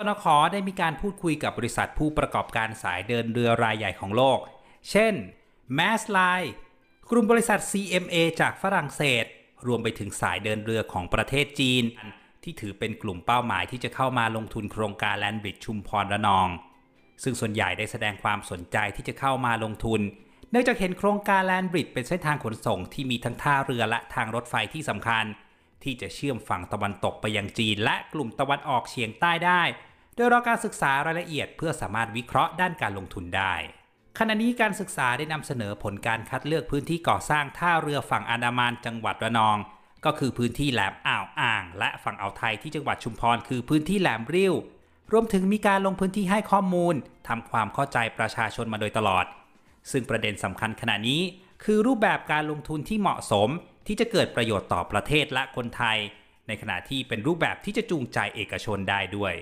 ทนคได้มีการพูดคุยกับบริษัทผู้ประกอบการสายเดินเรือรายใหญ่ของโลก เช่น m a s l i n e กลุ่มบริษัท CMA จากฝรั่งเศส รวมไปถึงสายเดินเรือของประเทศจีน ที่ถือเป็นกลุ่มเป้าหมายที่จะเข้ามาลงทุนโครงการแลนบริดชุมพรระนอง ซึ่งส่วนใหญ่ได้แสดงความสนใจที่จะเข้ามาลงทุน เนื่องจากเห็นโครงการแลนบริดเป็นเส้นทางขนส่งที่มีทั้งท่าเรือและทางรถไฟที่สำคัญที่จะเชื่อมฝั่งตะวันตกไปยังจีน และกลุ่มตะวันออกเฉียงใต้ได้ โดยรอการศึกษารายละเอียดเพื่อสามารถวิเคราะห์ด้านการลงทุนได้ ขณะนี้การศึกษาได้นำเสนอผลการคัดเลือกพื้นที่ก่อสร้างท่าเรือฝั่งอันดามันจังหวัดระนอง ก็คือพื้นที่แหลมอ่าวอ่าง และฝั่งอ่าวไทยที่จังหวัดชุมพรคือพื้นที่แหลมริ้ว รวมถึงมีการลงพื้นที่ให้ข้อมูล ทำความเข้าใจประชาชนมาโดยตลอด ซึ่งประเด็นสำคัญขณะนี้คือรูปแบบการลงทุนที่เหมาะสมที่จะเกิดประโยชน์ต่อประเทศและคนไทยในขณะที่เป็นรูปแบบที่จะจูงใจเอกชนได้ด้วย